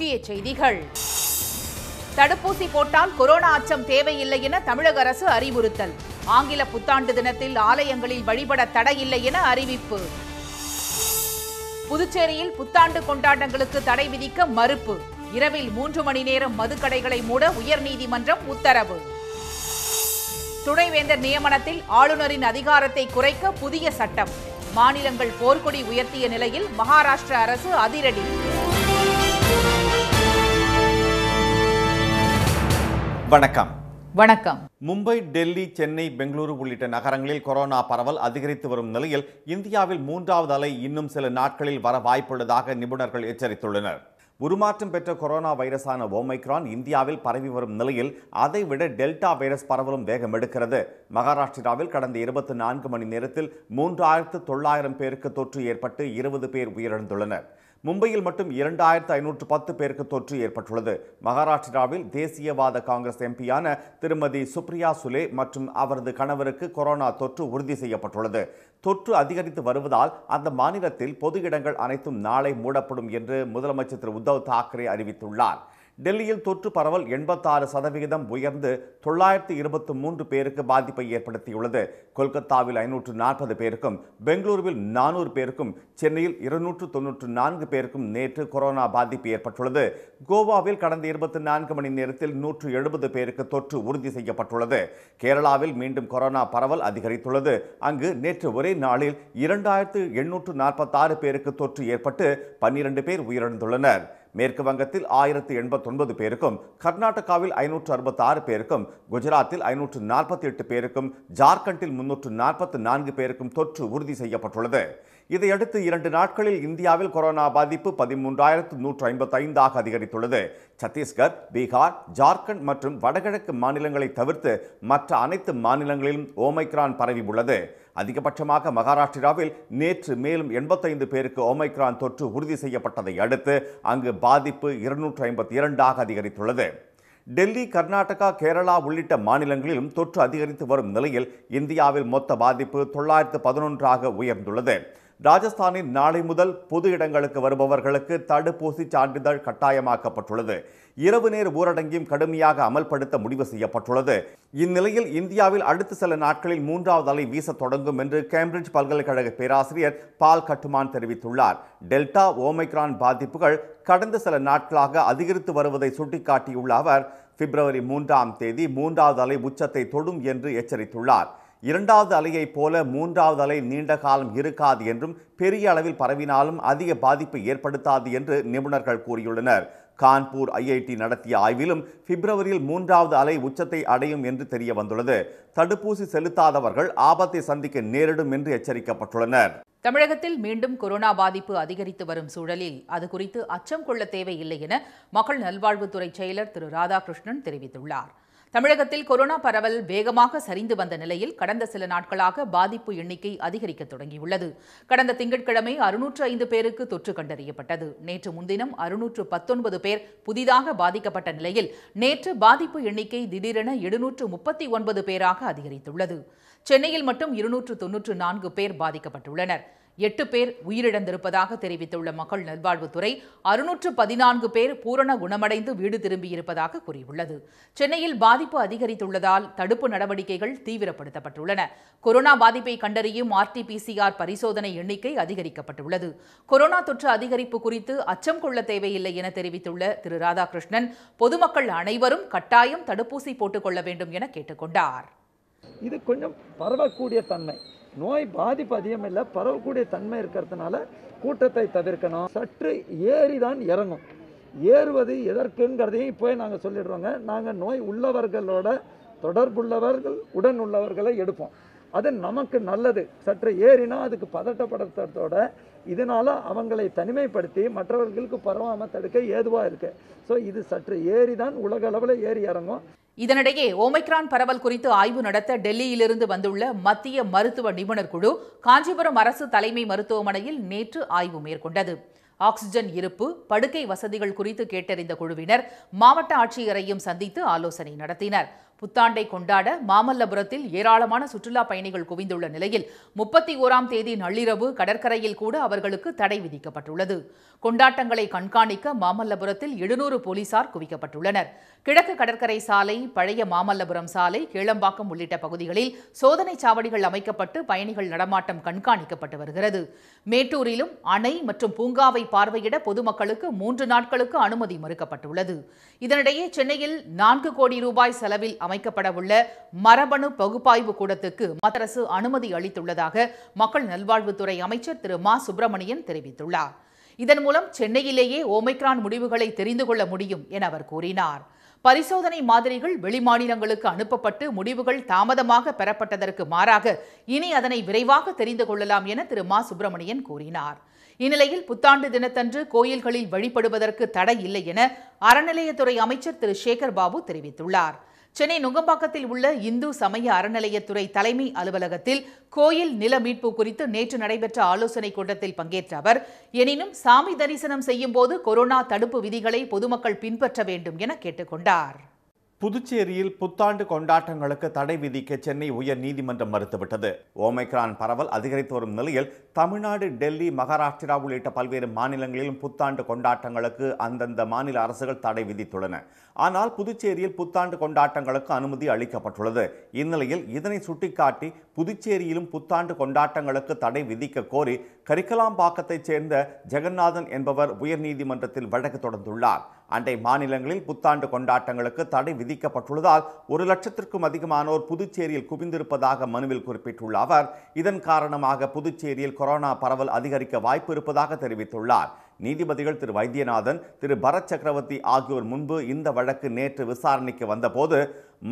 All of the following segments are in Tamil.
முக்கிய செய்திகள் தடுப்பூசி போட்டால் கொரோனா அச்சம் தேவையில்லை என தமிழக அரசு அறிவுறுத்தல் ஆங்கில புத்தாண்டு தினத்தில் ஆலயங்களில் வழிபட தடையில்லை என அறிவிப்பு புதுச்சேரியில் புத்தாண்டு கொண்டாட்டங்களுக்கு தடை விதிக்க மறுப்பு இரவில் மூன்று மணி நேரம் மதுக்கடைகளை மூட உயர்நீதிமன்றம் உத்தரவு துணைவேந்தர் நியமனத்தில் ஆளுநரின் அதிகாரத்தை குறைக்க புதிய சட்டம் மாநிலங்கள் போர்க்கொடி உயர்த்திய நிலையில் மகாராஷ்டிர அரசு அதிரடி வணக்கம் வணக்கம் மும்பை டெல்லி சென்னை பெங்களூரு உள்ளிட்ட நகரங்களில் கொரோனா பரவல் அதிகரித்து வரும் நிலையில் இந்தியாவில் மூன்றாவது அலை இன்னும் சில நாட்களில் வர வாய்ப்புள்ளதாக நிபுணர்கள் எச்சரித்துள்ளனர் உருமாற்றம் பெற்ற கொரோனா வைரஸான ஓமைக்ரான் இந்தியாவில் பரவி வரும் நிலையில் அதைவிட டெல்டா வைரஸ் பரவலும் வேகம் எடுக்கிறது மகாராஷ்டிராவில் கடந்த இருபத்தி நான்கு மணி நேரத்தில் மூன்றாயிரத்து தொள்ளாயிரம் பேருக்கு தொற்று ஏற்பட்டு இருபது பேர் உயிரிழந்துள்ளனர் மும்பையில் மட்டும் இரண்டாயிரத்து ஐநூற்று பத்து பேருக்கு தொற்று ஏற்பட்டுள்ளது மகாராஷ்டிராவில் தேசியவாத காங்கிரஸ் எம்பியான திருமதி சுப்ரியா சுலே மற்றும் அவரது கணவருக்கு கொரோனா தொற்று உறுதி செய்யப்பட்டுள்ளது தொற்று அதிகரித்து வருவதால் அந்த மாநிலத்தில் பொது இடங்கள் அனைத்தும் நாளை மூடப்படும் என்று முதலமைச்சர் திரு உத்தவ் தாக்கரே அறிவித்துள்ளார் டெல்லியில் தொற்று பரவல் எண்பத்தாறு சதவிகிதம் உயர்ந்து தொள்ளாயிரத்து இருபத்தி மூன்று பேருக்கு பாதிப்பை ஏற்படுத்தியுள்ளது கொல்கத்தாவில் ஐநூற்று நாற்பது பேருக்கும் பெங்களூருவில் நானூறு பேருக்கும் சென்னையில் இருநூற்று தொன்னூற்று நான்கு பேருக்கும் நேற்று கொரோனா பாதிப்பு ஏற்பட்டுள்ளது கோவாவில் கடந்த இருபத்தி நான்கு மணி நேரத்தில் நூற்று எழுபது பேருக்கு தொற்று உறுதி செய்யப்பட்டுள்ளது கேரளாவில் மீண்டும் கொரோனா பரவல் அதிகரித்துள்ளது அங்கு நேற்று ஒரே நாளில் இரண்டாயிரத்து எண்ணூற்று நாற்பத்தாறு பேருக்கு தொற்று ஏற்பட்டு பன்னிரண்டு பேர் உயிரிழந்துள்ளனர் மேற்கு வங்கத்தில் ஆயிரத்தி எண்பத்தொன்பது பேருக்கும் கர்நாடகாவில் ஐநூற்று அறுபத்தாறு பேருக்கும் குஜராத்தில் ஐநூற்று நாற்பத்தி எட்டு பேருக்கும் ஜார்க்கண்டில் முன்னூற்று நாற்பத்தி நான்கு பேருக்கும் தொற்று உறுதி செய்யப்பட்டுள்ளது இதையடுத்து இரண்டு நாட்களில் இந்தியாவில் கொரோனா பாதிப்பு பதிமூன்றாயிரத்து நூற்று ஐம்பத்தி ஐந்தாக அதிகரித்துள்ளது சத்தீஸ்கர் பீகார் ஜார்க்கண்ட் மற்றும் வடகிழக்கு மாநிலங்களை தவிர்த்து மற்ற அனைத்து மாநிலங்களிலும் ஓமைக்ரான் பரவி உள்ளது அதிகபட்சமாக மகாராஷ்டிராவில் நேற்று மேலும் எண்பத்தைந்து பேருக்கு ஒமைக்ரான் தொற்று உறுதி செய்யப்பட்டதை அடுத்து அங்கு பாதிப்பு இருநூற்று ஐம்பத்தி இரண்டாக அதிகரித்துள்ளது டெல்லி கர்நாடகா கேரளா உள்ளிட்ட மாநிலங்களிலும் தொற்று அதிகரித்து வரும் நிலையில் இந்தியாவில் மொத்த பாதிப்பு தொள்ளாயிரத்து பதினொன்றாக உயர்ந்துள்ளது ராஜஸ்தானில் நாளை முதல் பொது இடங்களுக்கு வருபவர்களுக்கு தடுப்பூசி சான்றிதழ் கட்டாயமாக்கப்பட்டுள்ளது இரவு நேர் ஊரடங்கையும் கடுமையாக அமல்படுத்த முடிவு செய்யப்பட்டுள்ளது இந்நிலையில் இந்தியாவில் அடுத்த சில நாட்களில் மூன்றாவது அலை வீச தொடங்கும் என்று கேம்பிரிட்ஜ் பல்கலைக்கழக பேராசிரியர் பால் கட்டுமான் தெரிவித்துள்ளார் டெல்டா ஓமைக்ரான் பாதிப்புகள் கடந்த சில நாட்களாக அதிகரித்து வருவதை சுட்டிக்காட்டியுள்ள அவர் பிப்ரவரி மூன்றாம் தேதி மூன்றாவது அலை உச்சத்தை தொடும் என்று எச்சரித்துள்ளார் இரண்டாவது அலையைப் போல மூன்றாவது அலை நீண்ட காலம் இருக்காது என்றும் பெரிய அளவில் பரவினாலும் அதிக பாதிப்பை ஏற்படுத்தாது என்று நிபுணர்கள் கூறியுள்ளனர் கான்பூர் ஐஐடி நடத்திய ஆய்விலும் பிப்ரவரியில் மூன்றாவது அலை உச்சத்தை அடையும் என்று தெரிய வந்துள்ளது தடுப்பூசி செலுத்தாதவர்கள் ஆபத்தை சந்திக்க நேரிடும் என்று எச்சரிக்கப்பட்டுள்ளனர் தமிழகத்தில் மீண்டும் கொரோனா பாதிப்பு அதிகரித்து வரும் சூழலில் அது குறித்து அச்சம் கொள்ள தேவையில்லை என மக்கள் நல்வாழ்வுத்துறை செயலர் திரு ராதாகிருஷ்ணன் தெரிவித்துள்ளார் தமிழகத்தில் கொரோனா பரவல் வேகமாக சரிந்து வந்த நிலையில் கடந்த சில நாட்களாக பாதிப்பு எண்ணிக்கை அதிகரிக்க தொடங்கியுள்ளது கடந்த திங்கட்கிழமை அறுநூற்று ஐந்து பேருக்கு தொற்று கண்டறியப்பட்டது நேற்று முன்தினம் அறுநூற்று பத்தொன்பது பேர் புதிதாக பாதிக்கப்பட்ட நிலையில் நேற்று பாதிப்பு எண்ணிக்கை திடீரென எழுநூற்று முப்பத்தி ஒன்பது பேராக அதிகரித்துள்ளது சென்னையில் மட்டும் இருநூற்று தொன்னூற்று நான்கு பேர் பாதிக்கப்பட்டுள்ளனர் எட்டு பேர் உயிரிழந்திருப்பதாக தெரிவித்துள்ள மக்கள் நல்வாழ்வுத்துறை அறுநூற்று பதினான்கு பேர் பூரண குணமடைந்து வீடு திரும்பியிருப்பதாக கூறியுள்ளது சென்னையில் பாதிப்பு அதிகரித்துள்ளதால் தடுப்பு நடவடிக்கைகள் தீவிரப்படுத்தப்பட்டுள்ளன கொரோனா பாதிப்பை கண்டறியும் ஆர்டிபிசிஆர் பரிசோதனை எண்ணிக்கை அதிகரிக்கப்பட்டுள்ளது கொரோனா தொற்று அதிகரிப்பு குறித்து அச்சம் கொள்ள தேவையில்லை என தெரிவித்துள்ள திரு ராதாகிருஷ்ணன் பொதுமக்கள் அனைவரும் கட்டாயம் தடுப்பூசி போட்டுக் கொள்ள வேண்டும் என கேட்டுக்கொண்டார் இது கொஞ்சம் பரவக்கூடிய தன்மை நோய் பாதிப்பு அதிகம் இல்லை பரவக்கூடிய தன்மை இருக்கிறதுனால கூட்டத்தை தவிர்க்கணும் சற்று ஏறி தான் இறங்கும் ஏறுவது எதற்குங்கிறதையும் இப்போ நாங்கள் சொல்லிடுறோங்க நாங்கள் நோய் உள்ளவர்களோட தொடர்புள்ளவர்கள் உடன் உள்ளவர்களை எடுப்போம் அது நமக்கு நல்லது சற்று ஏறினா அதுக்கு பதட்டப்படுத்துறதோட இதனால் அவங்களை தனிமைப்படுத்தி மற்றவர்களுக்கு பரவாமல் தடுக்க ஏதுவாக இருக்குது ஸோ இது சற்று ஏறி தான் உலக அளவில் ஏறி இறங்கும் இதனிடையே ஓமைக்ரான் பரவல் குறித்து ஆய்வு நடத்த டெல்லியிலிருந்து வந்துள்ள மத்திய மருத்துவ நிபுணர் குழு காஞ்சிபுரம் அரசு தலைமை மருத்துவமனையில் நேற்று ஆய்வு மேற்கொண்டது ஆக்ஸிஜன் இருப்பு படுக்கை வசதிகள் குறித்து கேட்டறிந்த குழுவினர் மாவட்ட ஆட்சியரையும் சந்தித்து ஆலோசனை நடத்தினர் புத்தாண்டை கொண்டாட மாமல்லபுரத்தில் ஏராளமான சுற்றுலா பயணிகள் குவிந்துள்ள நிலையில் முப்பத்தி ஓராம் தேதி நள்ளிரவு கடற்கரையில் கூட அவர்களுக்கு தடை விதிக்கப்பட்டுள்ளது கொண்டாட்டங்களை கண்காணிக்க மாமல்லபுரத்தில் எழுநூறு போலீசார் குவிக்கப்பட்டுள்ளனர் கிழக்கு கடற்கரை சாலை பழைய மாமல்லபுரம் சாலை கேளம்பாக்கம் உள்ளிட்ட பகுதிகளில் சோதனை சாவடிகள் அமைக்கப்பட்டு பயணிகள் நடமாட்டம் கண்காணிக்கப்பட்டு வருகிறது மேட்டூரிலும் அணை மற்றும் பூங்காவை பார்வையிட பொதுமக்களுக்கு மூன்று நாட்களுக்கு அனுமதி மறுக்கப்பட்டுள்ளது இதனிடையே சென்னையில் நான்கு கோடி ரூபாய் செலவில் அமைக்கப்படவுள்ள மரபணு பகுப்பாய்வு கூடத்துக்கு மத்திய அரசு அனுமதி அளித்துள்ளதாக மக்கள் நல்வாழ்வுத்துறை அமைச்சர் திரு மா சுப்பிரமணியன் தெரிவித்துள்ளார் இதன் மூலம் சென்னையிலேயே ஓமைக்ரான் முடிவுகளை தெரிந்து கொள்ள முடியும் என அவர் கூறினார் பரிசோதனை மாதிரிகள் வெளிமாநிலங்களுக்கு அனுப்பப்பட்டு முடிவுகள் தாமதமாக பெறப்பட்டதற்கு மாறாக இனி அதனை விரைவாக தெரிந்து கொள்ளலாம் என திரு மா சுப்பிரமணியன் கூறினார் இந்நிலையில் புத்தாண்டு தினத்தன்று கோயில்களில் வழிபடுவதற்கு தடை இல்லை என அறநிலையத்துறை அமைச்சர் திரு சேகர் பாபு தெரிவித்துள்ளார் சென்னை நுங்கம்பாக்கத்தில் உள்ள இந்து சமய அறநிலையத்துறை தலைமை அலுவலகத்தில் கோயில் நில மீட்பு குறித்து நேற்று நடைபெற்ற ஆலோசனைக் கூட்டத்தில் பங்கேற்ற அவர் எனினும் சாமி தரிசனம் செய்யும்போது கொரோனா தடுப்பு விதிகளை பொதுமக்கள் பின்பற்ற வேண்டும் என கேட்டுக்கொண்டார் புதுச்சேரியில் புத்தாண்டு கொண்டாட்டங்களுக்கு தடை விதிக்க சென்னை உயர் நீதிமன்றம் மறுத்துவிட்டது ஓமைக்ரான் பரவல் அதிகரித்து வரும் நிலையில் தமிழ்நாடு டெல்லி மகாராஷ்டிரா உள்ளிட்ட பல்வேறு மாநிலங்களிலும் புத்தாண்டு கொண்டாட்டங்களுக்கு அந்தந்த மாநில அரசுகள் தடை விதித்துள்ளன ஆனால் புதுச்சேரியில் புத்தாண்டு கொண்டாட்டங்களுக்கு அனுமதி அளிக்கப்பட்டுள்ளது இந்நிலையில் இதனை சுட்டிக்காட்டி புதுச்சேரியிலும் புத்தாண்டு கொண்டாட்டங்களுக்கு தடை விதிக்க கோரி கரிக்கலாம்பாக்கத்தைச் சேர்ந்த ஜெகநாதன் என்பவர் உயர்நீதிமன்றத்தில் வழக்கு தொடர்ந்துள்ளார் அண்டை மாநிலங்களில் புத்தாண்டு கொண்டாட்டங்களுக்கு தடை விதிக்கப்பட்டுள்ளதால் ஒரு லட்சத்திற்கும் அதிகமானோர் புதுச்சேரியில் குவிந்திருப்பதாக மனுவில் குறிப்பிட்டுள்ள அவர் இதன் காரணமாக புதுச்சேரியில் கொரோனா பரவல் அதிகரிக்க வாய்ப்பு இருப்பதாக தெரிவித்துள்ளார் நீதிபதிகள் திரு வைத்தியநாதன் திரு பரத் சக்கரவர்த்தி ஆகியோர் முன்பு இந்த வழக்கு நேற்று விசாரணைக்கு வந்தபோது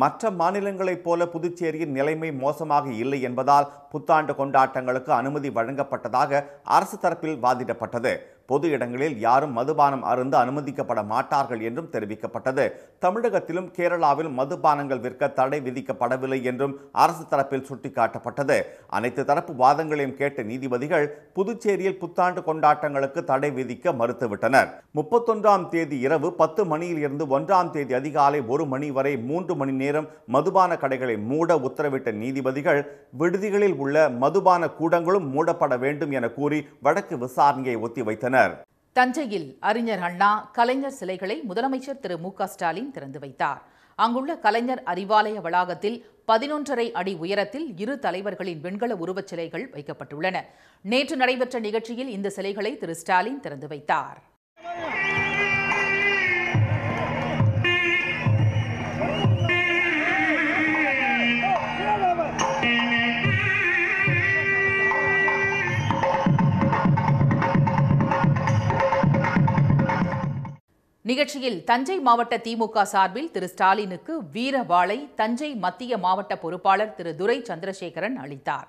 மற்ற மாநிலங்களைப் போல புதுச்சேரியின் நிலைமை மோசமாக இல்லை என்பதால் புத்தாண்டு கொண்டாட்டங்களுக்கு அனுமதி வழங்கப்பட்டதாக அரசு தரப்பில் வாதிடப்பட்டது பொது இடங்களில் யாரும் மதுபானம் அருந்து அனுமதிக்கப்பட மாட்டார்கள் என்றும் தெரிவிக்கப்பட்டது தமிழகத்திலும் கேரளாவில் மதுபானங்கள் விற்க தடை விதிக்கப்படவில்லை என்றும் அரசு தரப்பில் சுட்டிக்காட்டப்பட்டது அனைத்து தரப்பு வாதங்களையும் கேட்ட நீதிபதிகள் புதுச்சேரியில் புத்தாண்டு கொண்டாட்டங்களுக்கு தடை விதிக்க மறுத்துவிட்டனர் முப்பத்தொன்றாம் தேதி இரவு பத்து மணியில் இருந்து ஒன்றாம் தேதி அதிகாலை ஒரு மணி வரை மூன்று மணி நேரம் மதுபான கடைகளை மூட உத்தரவிட்ட நீதிபதிகள் விடுதிகளில் உள்ள மதுபான கூடங்களும் மூடப்பட வேண்டும் என கூறி வழக்கு விசாரணையை ஒத்திவைத்தனர் கூறினார் தஞ்சையில் அறிஞர் அண்ணா கலைஞர் சிலைகளை முதலமைச்சர் திரு மு ஸ்டாலின் திறந்து வைத்தார் அங்குள்ள கலைஞர் அறிவாலய வளாகத்தில் பதினொன்றரை அடி உயரத்தில் இரு தலைவர்களின் வெண்கல உருவச் சிலைகள் வைக்கப்பட்டுள்ளன நேற்று நடைபெற்ற நிகழ்ச்சியில் இந்த சிலைகளை திரு ஸ்டாலின் திறந்து வைத்தார் நிகழ்ச்சியில் தஞ்சை மாவட்ட திமுக சார்பில் திரு ஸ்டாலினுக்கு வீர வாளை தஞ்சை மத்திய மாவட்ட பொறுப்பாளர் திரு துரை சந்திரசேகரன் அளித்தார்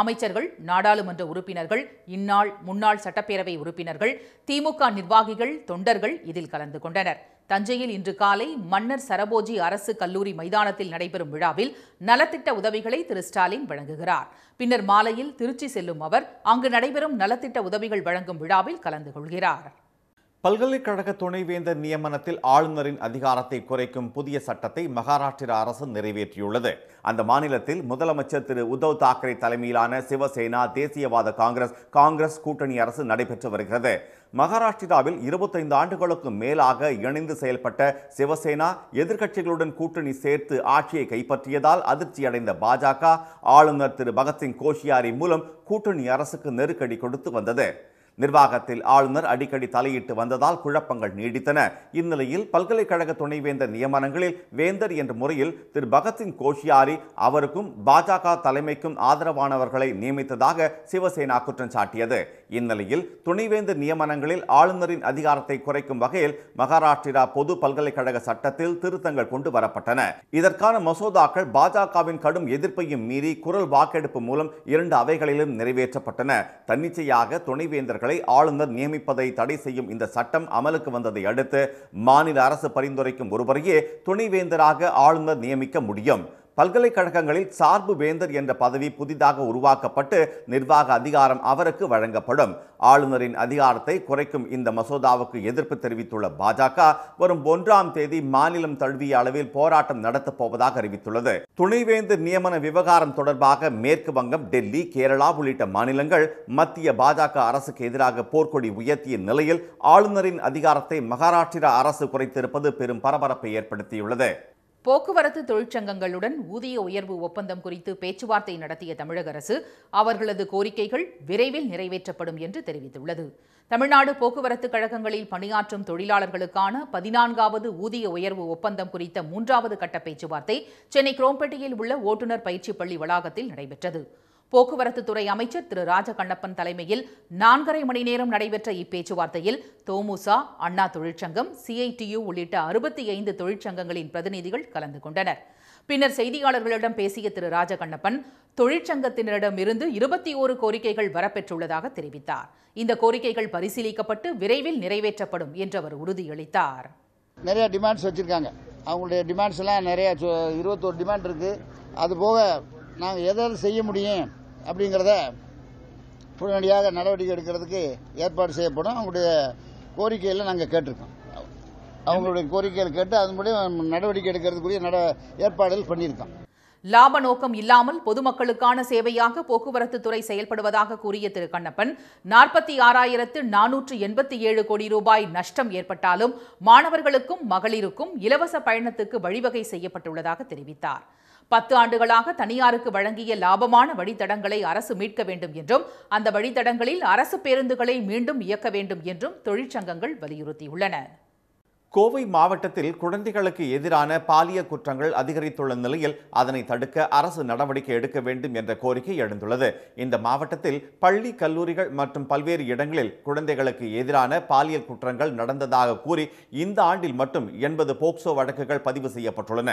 அமைச்சர்கள் நாடாளுமன்ற உறுப்பினர்கள் இந்நாள் முன்னாள் சட்டப்பேரவை உறுப்பினர்கள் திமுக நிர்வாகிகள் தொண்டர்கள் இதில் கலந்து கொண்டனர் தஞ்சையில் இன்று காலை மன்னர் சரபோஜி அரசு கல்லூரி மைதானத்தில் நடைபெறும் விழாவில் நலத்திட்ட உதவிகளை திரு ஸ்டாலின் வழங்குகிறார் பின்னர் மாலையில் திருச்சி செல்லும் அவர் அங்கு நடைபெறும் நலத்திட்ட உதவிகள் வழங்கும் விழாவில் கலந்து கொள்கிறார் பல்கலைக்கழக துணைவேந்தர் நியமனத்தில் ஆளுநரின் அதிகாரத்தை குறைக்கும் புதிய சட்டத்தை மகாராஷ்டிரா அரசு நிறைவேற்றியுள்ளது அந்த மாநிலத்தில் முதலமைச்சர் திரு உத்தவ் தாக்கரே தலைமையிலான சிவசேனா தேசியவாத காங்கிரஸ் காங்கிரஸ் கூட்டணி அரசு நடைபெற்று வருகிறது மகாராஷ்டிராவில் இருபத்தைந்து ஆண்டுகளுக்கு மேலாக இணைந்து செயல்பட்ட சிவசேனா எதிர்க்கட்சிகளுடன் கூட்டணி சேர்த்து ஆட்சியை கைப்பற்றியதால் அதிர்ச்சியடைந்த பாஜக ஆளுநர் திரு பகத்சிங் கோஷியாரி மூலம் கூட்டணி அரசுக்கு நெருக்கடி கொடுத்து வந்தது நிர்வாகத்தில் ஆளுநர் அடிக்கடி தலையிட்டு வந்ததால் குழப்பங்கள் நீடித்தன இந்நிலையில் பல்கலைக்கழக துணைவேந்தர் நியமனங்களில் வேந்தர் என்ற முறையில் திரு பகத்சிங் கோஷியாரி அவருக்கும் பாஜக தலைமைக்கும் ஆதரவானவர்களை நியமித்ததாக சிவசேனா குற்றம் சாட்டியது இந்நிலையில் துணைவேந்தர் நியமனங்களில் ஆளுநரின் அதிகாரத்தை குறைக்கும் வகையில் மகாராஷ்டிரா பொது பல்கலைக்கழக சட்டத்தில் திருத்தங்கள் கொண்டு வரப்பட்டன இதற்கான மசோதாக்கள் பாஜகவின் கடும் எதிர்ப்பையும் மீறி குரல் வாக்கெடுப்பு மூலம் இரண்டு அவைகளிலும் நிறைவேற்றப்பட்டன தன்னிச்சையாக துணைவேந்தர்களை அமைச்சரை ஆளுநர் நியமிப்பதை தடை செய்யும் இந்த சட்டம் அமலுக்கு வந்ததை அடுத்து மாநில அரசு பரிந்துரைக்கும் ஒருவரையே துணைவேந்தராக ஆளுநர் நியமிக்க முடியும் பல்கலைக்கழகங்களில் சார்பு வேந்தர் என்ற பதவி புதிதாக உருவாக்கப்பட்டு நிர்வாக அதிகாரம் அவருக்கு வழங்கப்படும் ஆளுநரின் அதிகாரத்தை குறைக்கும் இந்த மசோதாவுக்கு எதிர்ப்பு தெரிவித்துள்ள பாஜக வரும் ஒன்றாம் தேதி மாநிலம் தழுவிய அளவில் போராட்டம் நடத்தப் போவதாக அறிவித்துள்ளது துணைவேந்தர் நியமன விவகாரம் தொடர்பாக மேற்கு வங்கம் டெல்லி கேரளா உள்ளிட்ட மாநிலங்கள் மத்திய பாஜக அரசுக்கு எதிராக போர்க்கொடி உயர்த்திய நிலையில் ஆளுநரின் அதிகாரத்தை மகாராஷ்டிரா அரசு குறைத்திருப்பது பெரும் பரபரப்பை ஏற்படுத்தியுள்ளது போக்குவரத்து தொழிற்சங்கங்களுடன் ஊதிய உயர்வு ஒப்பந்தம் குறித்து பேச்சுவார்த்தை நடத்திய தமிழக அரசு அவர்களது கோரிக்கைகள் விரைவில் நிறைவேற்றப்படும் என்று தெரிவித்துள்ளது தமிழ்நாடு போக்குவரத்து கழகங்களில் பணியாற்றும் தொழிலாளர்களுக்கான பதினான்காவது ஊதிய உயர்வு ஒப்பந்தம் குறித்த மூன்றாவது கட்ட பேச்சுவார்த்தை சென்னை குரோம்பேட்டையில் உள்ள ஓட்டுநர் பயிற்சி பள்ளி வளாகத்தில் நடைபெற்றது போக்குவரத்து துறை அமைச்சர் திரு ராஜகண்ணப்பன் தலைமையில் நான்கரை மணி நேரம் நடைபெற்ற இப்பேச்சுவார்த்தையில் தோமுசா அண்ணா தொழிற்சங்கம் சிஐடியு உள்ளிட்ட அறுபத்தி ஐந்து தொழிற்சங்கங்களின் பிரதிநிதிகள் கலந்து கொண்டனர் பின்னர் செய்தியாளர்களிடம் பேசிய திரு ராஜகண்ணப்பன் தொழிற்சங்கத்தினரிடமிருந்து இருபத்தி ஓரு கோரிக்கைகள் வரப்பெற்றுள்ளதாக தெரிவித்தார் இந்த கோரிக்கைகள் பரிசீலிக்கப்பட்டு விரைவில் நிறைவேற்றப்படும் என்று அவர் உறுதியளித்தார் நிறைய டிமாண்ட்ஸ் வச்சுருக்காங்க அவங்களுடைய டிமாண்ட்ஸ் எல்லாம் நிறைய இருபத்தோரு டிமாண்ட் இருக்குது அது போக நாங்கள் எதாவது செய்ய முடியும் அப்படிங்கிறத உடனடியாக நடவடிக்கை எடுக்கிறதுக்கு ஏற்பாடு செய்யப்படும் அவங்களுடைய கோரிக்கையில் நாங்கள் கேட்டிருக்கோம் அவங்களுடைய கோரிக்கைகள் கேட்டு அதன் மூலியம் நடவடிக்கை எடுக்கிறதுக்குரிய நட ஏற்பாடுகள் பண்ணியிருக்கோம் லாப நோக்கம் இல்லாமல் பொதுமக்களுக்கான சேவையாக போக்குவரத்து துறை செயல்படுவதாக கூறிய திரு கண்ணப்பன் நாற்பத்தி ஆறாயிரத்து நானூற்று எண்பத்தி ஏழு கோடி ரூபாய் நஷ்டம் ஏற்பட்டாலும் மாணவர்களுக்கும் மகளிருக்கும் இலவச பயணத்துக்கு வழிவகை செய்யப்பட்டுள்ளதாக தெரிவித்தார் பத்து ஆண்டுகளாக தனியாருக்கு வழங்கிய லாபமான வழித்தடங்களை அரசு மீட்க வேண்டும் என்றும் அந்த வழித்தடங்களில் அரசு பேருந்துகளை மீண்டும் இயக்க வேண்டும் என்றும் தொழிற்சங்கங்கள் வலியுறுத்தியுள்ளன கோவை மாவட்டத்தில் குழந்தைகளுக்கு எதிரான பாலிய குற்றங்கள் அதிகரித்துள்ள நிலையில் அதனை தடுக்க அரசு நடவடிக்கை எடுக்க வேண்டும் என்ற கோரிக்கை எழுந்துள்ளது இந்த மாவட்டத்தில் பள்ளி கல்லூரிகள் மற்றும் பல்வேறு இடங்களில் குழந்தைகளுக்கு எதிரான பாலியல் குற்றங்கள் நடந்ததாக கூறி இந்த ஆண்டில் மட்டும் எண்பது போக்சோ வழக்குகள் பதிவு செய்யப்பட்டுள்ளன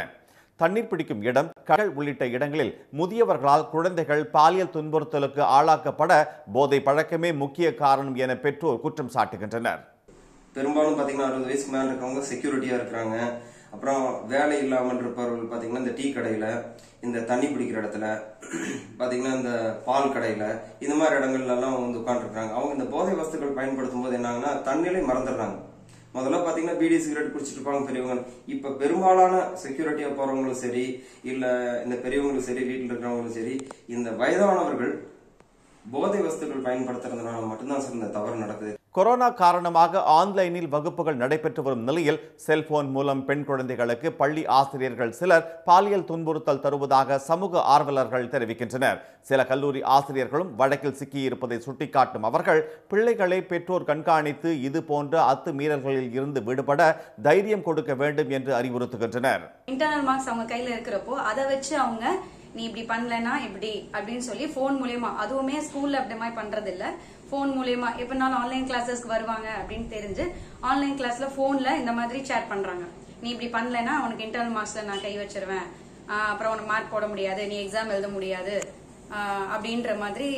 தண்ணீர் பிடிக்கும் இடம் கடல் உள்ளிட்ட இடங்களில் முதியவர்களால் குழந்தைகள் பாலியல் துன்புறுத்தலுக்கு ஆளாக்கப்பட போதை பழக்கமே முக்கிய காரணம் என பெற்றோர் குற்றம் சாட்டுகின்றனர் பெரும்பாலும் பார்த்தீங்கன்னா அறுபது வயசுக்கு மேலே இருக்கவங்க செக்யூரிட்டியாக இருக்கிறாங்க அப்புறம் வேலை இல்லாமல் இருப்பவர்கள் பார்த்தீங்கன்னா இந்த டீ கடையில் இந்த தண்ணி பிடிக்கிற இடத்துல பார்த்தீங்கன்னா இந்த பால் கடையில் இந்த மாதிரி இடங்கள்லாம் வந்து உட்காந்துருக்காங்க அவங்க இந்த போதை வஸ்துக்கள் பயன்படுத்தும் போது என்னாங்கன்னா தன்னிலை மறந்துடுறாங்க முதல்ல பாத்தீங்கன்னா பீடி சிகரெட் குடிச்சிட்டு இருப்பாங்க பெரியவங்க இப்ப பெரும்பாலான செக்யூரிட்டியா போறவங்களும் சரி இல்ல இந்த பெரியவங்களும் சரி வீட்டில் இருக்கிறவங்களும் சரி இந்த வயதானவர்கள் போதை வஸ்துக்கள் பயன்படுத்துறதுனால மட்டும்தான் சார் இந்த தவறு நடக்குது கொரோனா காரணமாக ஆன்லைனில் வகுப்புகள் நடைபெற்று வரும் நிலையில் செல்போன் மூலம் பெண் குழந்தைகளுக்கு பள்ளி ஆசிரியர்கள் சிலர் பாலியல் துன்புறுத்தல் தருவதாக சமூக ஆர்வலர்கள் தெரிவிக்கின்றனர் சில கல்லூரி ஆசிரியர்களும் வழக்கில் சிக்கியிருப்பதை சுட்டிக்காட்டும் அவர்கள் பிள்ளைகளை பெற்றோர் கண்காணித்து இது போன்ற அத்துமீறல்களில் இருந்து விடுபட தைரியம் கொடுக்க வேண்டும் என்று அறிவுறுத்துகின்றனர் இன்டர்னல் மார்க்ஸ் அவங்க கையில் இருக்கிறப்போ அதை வச்சு அவங்க நீ இப்படி பண்ணலன்னா இப்படி அப்படின்னு சொல்லி ஃபோன் மூலயமா அதுவுமே ஸ்கூல்ல அப்படி மாதிரி பண்றது இல்ல ஃபோன் மூலயமா எப்படினாலும் ஆன்லைன் கிளாஸஸ்க்கு வருவாங்க அப்படின்னு தெரிஞ்சு ஆன்லைன் கிளாஸ்ல போன்ல இந்த மாதிரி ஷேர் பண்றாங்க நீ இப்படி பண்ணலன்னா அவனுக்கு இன்டர்னல் மார்க்ஸ்ல நான் கை வச்சிருவேன் அப்புறம் உனக்கு மார்க் போட முடியாது நீ எக்ஸாம் எழுத முடியாது அப்படின்ற மாதிரி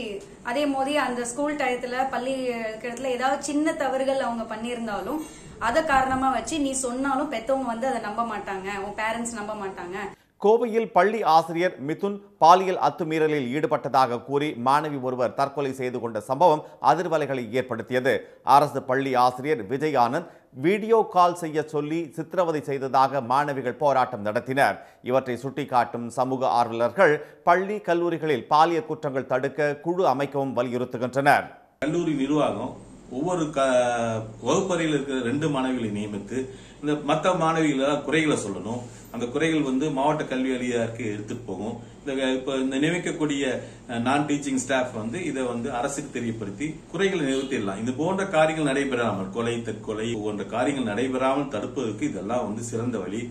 அதே மாதிரி அந்த ஸ்கூல் டயத்துல பள்ளி இருக்கிறதுல ஏதாவது சின்ன தவறுகள் அவங்க பண்ணியிருந்தாலும் அதை காரணமா வச்சு நீ சொன்னாலும் பெத்தவங்க வந்து அதை நம்ப மாட்டாங்க உன் பேரண்ட்ஸ் நம்ப மாட்டாங்க கோவையில் பள்ளி ஆசிரியர் மிதுன் பாலியல் அத்துமீறலில் ஈடுபட்டதாக கூறி மாணவி ஒருவர் தற்கொலை செய்து கொண்ட சம்பவம் அதிர்வலைகளை ஏற்படுத்தியது அரசு பள்ளி ஆசிரியர் விஜய் ஆனந்த் வீடியோ கால் செய்ய சொல்லி சித்திரவதை செய்ததாக மாணவிகள் போராட்டம் நடத்தினர் இவற்றை சுட்டிக்காட்டும் சமூக ஆர்வலர்கள் பள்ளி கல்லூரிகளில் பாலியல் குற்றங்கள் தடுக்க குழு அமைக்கவும் வலியுறுத்துகின்றனர் கல்லூரி நிர்வாகம் ஒவ்வொரு க வகுப்பறையில் இருக்கிற ரெண்டு மாணவிகளை நியமித்து இந்த மற்ற மாணவிகளெல்லாம் குறைகளை சொல்லணும் அந்த குறைகள் வந்து மாவட்ட கல்வி அதிகாரிக்கு எடுத்துட்டு போகும் இந்த இப்போ இந்த நியமிக்கக்கூடிய நான் டீச்சிங் ஸ்டாஃப் வந்து இதை வந்து அரசுக்கு தெரியப்படுத்தி குறைகளை நிறுத்திடலாம் இது போன்ற காரியங்கள் நடைபெறாமல் கொலை தற்கொலை போன்ற காரியங்கள் நடைபெறாமல் தடுப்பதற்கு இதெல்லாம் வந்து சிறந்த வழி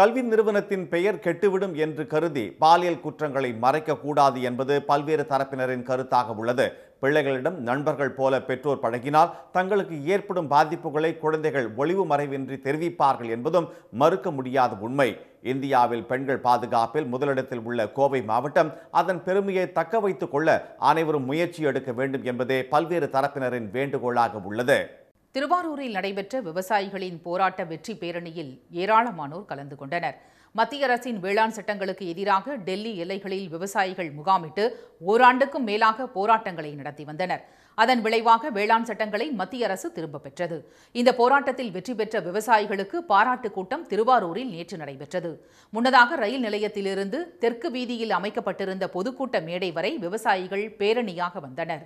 கல்வி நிறுவனத்தின் பெயர் கெட்டுவிடும் என்று கருதி பாலியல் குற்றங்களை மறைக்கக்கூடாது என்பது பல்வேறு தரப்பினரின் கருத்தாக உள்ளது பிள்ளைகளிடம் நண்பர்கள் போல பெற்றோர் பழகினால் தங்களுக்கு ஏற்படும் பாதிப்புகளை குழந்தைகள் ஒளிவு மறைவின்றி தெரிவிப்பார்கள் என்பதும் மறுக்க முடியாத உண்மை இந்தியாவில் பெண்கள் பாதுகாப்பில் முதலிடத்தில் உள்ள கோவை மாவட்டம் அதன் பெருமையை தக்க வைத்துக் கொள்ள அனைவரும் முயற்சி எடுக்க வேண்டும் என்பதே பல்வேறு தரப்பினரின் வேண்டுகோளாக உள்ளது திருவாரூரில் நடைபெற்ற விவசாயிகளின் போராட்ட வெற்றி பேரணியில் ஏராளமானோர் கலந்து கொண்டனர் மத்திய அரசின் வேளாண் சட்டங்களுக்கு எதிராக டெல்லி எல்லைகளில் விவசாயிகள் முகாமிட்டு ஓராண்டுக்கும் மேலாக போராட்டங்களை நடத்தி வந்தனர் அதன் விளைவாக வேளாண் சட்டங்களை மத்திய அரசு திரும்பப் பெற்றது இந்த போராட்டத்தில் வெற்றி பெற்ற விவசாயிகளுக்கு பாராட்டுக் கூட்டம் திருவாரூரில் நேற்று நடைபெற்றது முன்னதாக ரயில் நிலையத்திலிருந்து தெற்கு வீதியில் அமைக்கப்பட்டிருந்த பொதுக்கூட்ட மேடை வரை விவசாயிகள் பேரணியாக வந்தனர்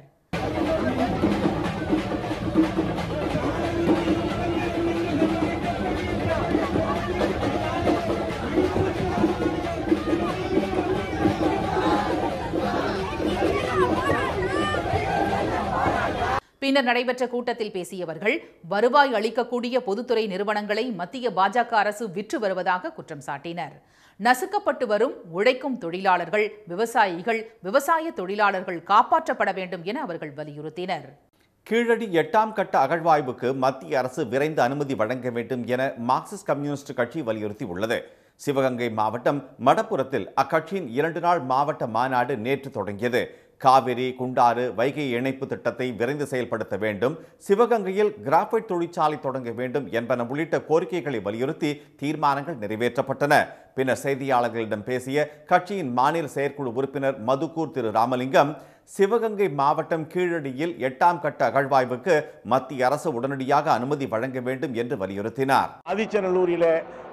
பின்னர் நடைபெற்ற கூட்டத்தில் பேசியவர்கள் வருவாய் அளிக்கக்கூடிய பொதுத்துறை நிறுவனங்களை மத்திய பாஜக அரசு விற்று வருவதாக குற்றம் சாட்டினர் நசுக்கப்பட்டு வரும் உழைக்கும் தொழிலாளர்கள் விவசாயிகள் விவசாய தொழிலாளர்கள் காப்பாற்றப்பட வேண்டும் என அவர்கள் வலியுறுத்தினர் கீழடி எட்டாம் கட்ட அகழ்வாய்வுக்கு மத்திய அரசு விரைந்து அனுமதி வழங்க வேண்டும் என மார்க்சிஸ்ட் கம்யூனிஸ்ட் கட்சி வலியுறுத்தி உள்ளது சிவகங்கை மாவட்டம் மடப்புரத்தில் அக்கட்சியின் இரண்டு நாள் மாவட்ட மாநாடு நேற்று தொடங்கியது காவிரி குண்டாறு வைகை இணைப்பு திட்டத்தை விரைந்து செயல்படுத்த வேண்டும் சிவகங்கையில் கிராஃபைட் தொழிற்சாலை தொடங்க வேண்டும் என்பன உள்ளிட்ட கோரிக்கைகளை வலியுறுத்தி தீர்மானங்கள் நிறைவேற்றப்பட்டன பின்னர் செய்தியாளர்களிடம் பேசிய கட்சியின் மாநில செயற்குழு உறுப்பினர் மதுக்கூர் திரு ராமலிங்கம் சிவகங்கை மாவட்டம் கீழடியில் எட்டாம் கட்ட அகழ்வாய்வுக்கு மத்திய அரசு உடனடியாக அனுமதி வழங்க வேண்டும் என்று வலியுறுத்தினார் ஆதிச்சநல்லூரில்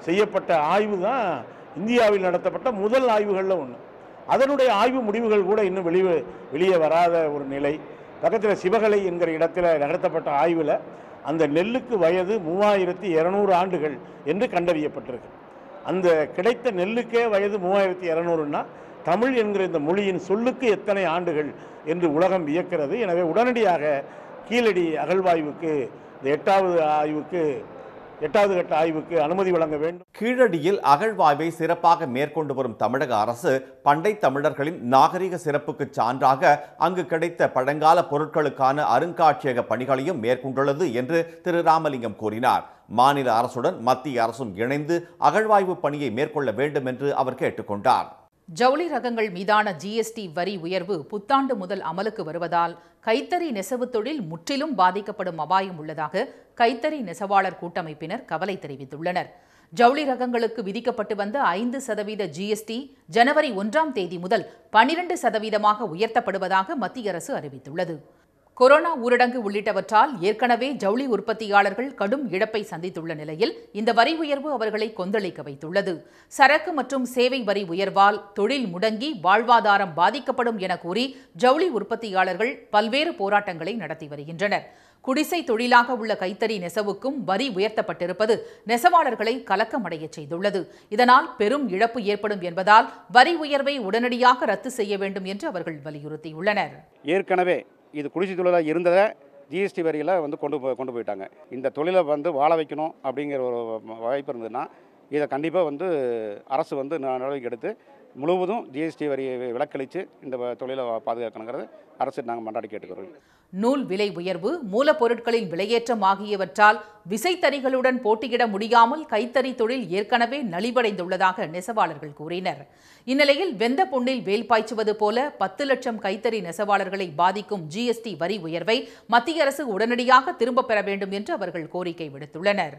செய்யப்பட்ட ஆய்வு தான் இந்தியாவில் நடத்தப்பட்ட முதல் ஆய்வுகளில் ஒன்று அதனுடைய ஆய்வு முடிவுகள் கூட இன்னும் வெளியே வெளியே வராத ஒரு நிலை பக்கத்தில் சிவகலை என்கிற இடத்துல நடத்தப்பட்ட ஆய்வில் அந்த நெல்லுக்கு வயது மூவாயிரத்தி இரநூறு ஆண்டுகள் என்று கண்டறியப்பட்டிருக்கு அந்த கிடைத்த நெல்லுக்கே வயது மூவாயிரத்தி இரநூறுன்னா தமிழ் என்கிற இந்த மொழியின் சொல்லுக்கு எத்தனை ஆண்டுகள் என்று உலகம் வியக்கிறது எனவே உடனடியாக கீழடி அகழ்வாய்வுக்கு இந்த எட்டாவது ஆய்வுக்கு எட்டாவது கட்ட ஆய்வுக்கு அனுமதி வழங்க வேண்டும் கீழடியில் அகழ்வாய்வை சிறப்பாக மேற்கொண்டு வரும் தமிழக அரசு பண்டை தமிழர்களின் நாகரிக சிறப்புக்கு சான்றாக அங்கு கிடைத்த பழங்கால பொருட்களுக்கான அருங்காட்சியக பணிகளையும் மேற்கொண்டுள்ளது என்று திரு ராமலிங்கம் கூறினார் மாநில அரசுடன் மத்திய அரசும் இணைந்து அகழ்வாய்வு பணியை மேற்கொள்ள வேண்டும் என்று அவர் கேட்டுக்கொண்டார் ஜவுளி ரகங்கள் மீதான ஜிஎஸ்டி வரி உயர்வு புத்தாண்டு முதல் அமலுக்கு வருவதால் கைத்தறி நெசவு தொழில் முற்றிலும் பாதிக்கப்படும் அபாயம் உள்ளதாக கைத்தறி நெசவாளர் கூட்டமைப்பினர் கவலை தெரிவித்துள்ளனர் ஜவுளி ரகங்களுக்கு விதிக்கப்பட்டு வந்த ஐந்து சதவீத ஜிஎஸ்டி ஜனவரி ஒன்றாம் தேதி முதல் பனிரண்டு சதவீதமாக உயர்த்தப்படுவதாக மத்திய அரசு அறிவித்துள்ளது கொரோனா ஊரடங்கு உள்ளிட்டவற்றால் ஏற்கனவே ஜவுளி உற்பத்தியாளர்கள் கடும் இழப்பை சந்தித்துள்ள நிலையில் இந்த வரி உயர்வு அவர்களை கொந்தளிக்க வைத்துள்ளது சரக்கு மற்றும் சேவை வரி உயர்வால் தொழில் முடங்கி வாழ்வாதாரம் பாதிக்கப்படும் என கூறி ஜவுளி உற்பத்தியாளர்கள் பல்வேறு போராட்டங்களை நடத்தி வருகின்றனர் குடிசை தொழிலாக உள்ள கைத்தறி நெசவுக்கும் வரி உயர்த்தப்பட்டிருப்பது நெசவாளர்களை கலக்கமடைய செய்துள்ளது இதனால் பெரும் இழப்பு ஏற்படும் என்பதால் வரி உயர்வை உடனடியாக ரத்து செய்ய வேண்டும் என்று அவர்கள் வலியுறுத்தியுள்ளனர் ஏற்கனவே இது குடிசை தொழிலாக இருந்ததை ஜிஎஸ்டி வரியில் வந்து கொண்டு போய் கொண்டு போயிட்டாங்க இந்த தொழிலை வந்து வாழ வைக்கணும் அப்படிங்கிற ஒரு வாய்ப்பு இருந்ததுன்னா இதை கண்டிப்பாக வந்து அரசு வந்து நடவடிக்கை எடுத்து முழுவதும் ஜிஎஸ்டி வரியை விலக்களித்து இந்த தொழிலை பாதுகாக்கணுங்கிறது அரசு நாங்கள் மண்டாடி கேட்டுக்கிறோம் நூல் விலை உயர்வு மூலப்பொருட்களின் விலையேற்றம் ஆகியவற்றால் விசைத்தறிகளுடன் போட்டியிட முடியாமல் கைத்தறி தொழில் ஏற்கனவே நலிவடைந்துள்ளதாக நெசவாளர்கள் கூறினர் இந்நிலையில் வெந்த பொண்ணில் வேல் பாய்ச்சுவது போல பத்து லட்சம் கைத்தறி நெசவாளர்களை பாதிக்கும் ஜிஎஸ்டி வரி உயர்வை மத்திய அரசு உடனடியாக திரும்பப் பெற வேண்டும் என்று அவர்கள் கோரிக்கை விடுத்துள்ளனர்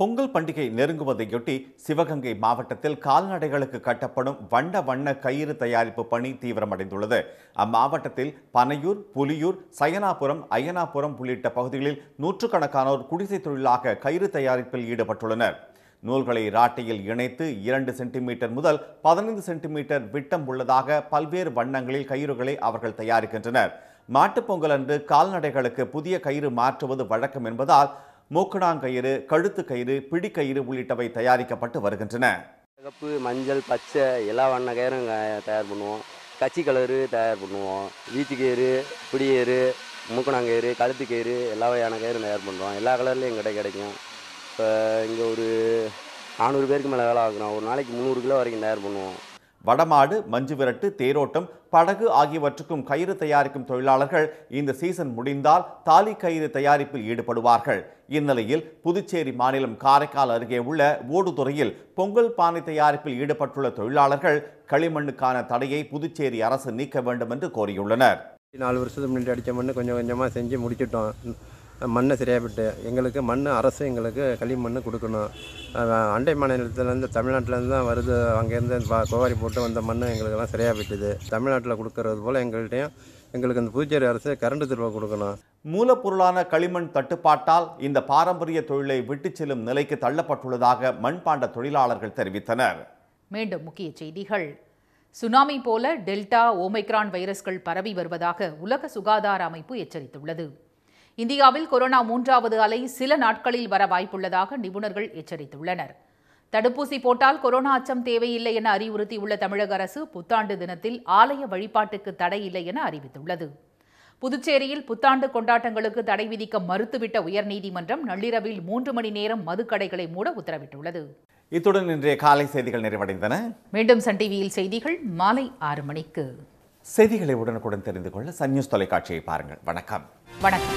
பொங்கல் பண்டிகை நெருங்குவதையொட்டி சிவகங்கை மாவட்டத்தில் கால்நடைகளுக்கு கட்டப்படும் வண்ட வண்ண கயிறு தயாரிப்பு பணி தீவிரமடைந்துள்ளது அம்மாவட்டத்தில் பனையூர் புலியூர் சயனாபுரம் அய்யனாபுரம் உள்ளிட்ட பகுதிகளில் நூற்றுக்கணக்கானோர் குடிசை தொழிலாக கயிறு தயாரிப்பில் ஈடுபட்டுள்ளனர் நூல்களை ராட்டையில் இணைத்து இரண்டு சென்டிமீட்டர் முதல் பதினைந்து சென்டிமீட்டர் விட்டம் உள்ளதாக பல்வேறு வண்ணங்களில் கயிறுகளை அவர்கள் தயாரிக்கின்றனர் மாட்டுப்பொங்கல் அன்று கால்நடைகளுக்கு புதிய கயிறு மாற்றுவது வழக்கம் என்பதால் மூக்கணாங்கயிறு கழுத்து கயிறு பிடிக்கயிறு உள்ளிட்டவை தயாரிக்கப்பட்டு வருகின்றன சிகப்பு மஞ்சள் பச்சை எல்லா வண்ண கயிறும் தயார் பண்ணுவோம் கச்சி கலரு தயார் பண்ணுவோம் வீச்சு கயிறு பிடியேறு மூக்கணாங்கயிறு கழுத்து கயிறு எல்லா வகையான கயிறும் தயார் பண்ணுறோம் எல்லா கலர்லேயும் எங்கிட்ட கிடைக்கும் இப்போ இங்கே ஒரு நானூறு பேருக்கு மேலே வேலை ஆகுறோம் ஒரு நாளைக்கு முந்நூறு கிலோ வரைக்கும் தயார் பண்ணுவோம் வடமாடு மஞ்சு விரட்டு தேரோட்டம் படகு ஆகியவற்றுக்கும் கயிறு தயாரிக்கும் தொழிலாளர்கள் இந்த சீசன் முடிந்தால் தாலி கயிறு தயாரிப்பில் ஈடுபடுவார்கள் இந்நிலையில் புதுச்சேரி மாநிலம் காரைக்கால் அருகே உள்ள ஓடுதுறையில் பொங்கல் பானை தயாரிப்பில் ஈடுபட்டுள்ள தொழிலாளர்கள் களிமண்ணுக்கான தடையை புதுச்சேரி அரசு நீக்க வேண்டும் என்று கோரியுள்ளனர் நாலு வருஷத்துக்கு முன்னாடி அடித்த மண் கொஞ்சம் கொஞ்சமாக செஞ்சு முடிச்சிட்டோம் மண்ணை சரியாகிட்டு எங்களுக்கு மண் அரசு எங்களுக்கு களிமண் கொடுக்கணும் அண்டை மாநிலத்திலேருந்து தமிழ்நாட்டிலேருந்து தான் வருது அங்கேருந்து கோவாரி போட்டு வந்த மண் எங்களுக்கெல்லாம் சரியாக விட்டுது தமிழ்நாட்டில் கொடுக்கறது போல் எங்கள்கிட்டையும் எங்களுக்கு அந்த புதுச்சேரி அரசு கரண்ட் திரும்ப கொடுக்கணும் மூலப்பொருளான களிமண் தட்டுப்பாட்டால் இந்த பாரம்பரிய தொழிலை விட்டுச் செல்லும் நிலைக்கு தள்ளப்பட்டுள்ளதாக மண்பாண்ட தொழிலாளர்கள் தெரிவித்தனர் மீண்டும் முக்கிய செய்திகள் சுனாமி போல டெல்டா ஓமைக்ரான் வைரஸ்கள் பரவி வருவதாக உலக சுகாதார அமைப்பு எச்சரித்துள்ளது இந்தியாவில் கொரோனா மூன்றாவது அலை சில நாட்களில் வர வாய்ப்புள்ளதாக நிபுணர்கள் எச்சரித்துள்ளனர் தடுப்பூசி போட்டால் கொரோனா அச்சம் தேவையில்லை என அறிவுறுத்தியுள்ள தமிழக அரசு புத்தாண்டு தினத்தில் ஆலய வழிபாட்டுக்கு தடை இல்லை என அறிவித்துள்ளது புதுச்சேரியில் புத்தாண்டு கொண்டாட்டங்களுக்கு தடை விதிக்க மறுத்துவிட்ட உயர்நீதிமன்றம் நள்ளிரவில் மூன்று மணி நேரம் மதுக்கடைகளை மூட உத்தரவிட்டுள்ளது இத்துடன் இன்றைய காலை செய்திகள் நிறைவடைந்தன மீண்டும் சன் டிவியில் செய்திகள் மாலை ஆறு மணிக்கு செய்திகளை உடனுக்குடன் தெரிந்து கொள்ள சன் நியூஸ் தொலைக்காட்சியை பாருங்கள் வணக்கம் வணக்கம்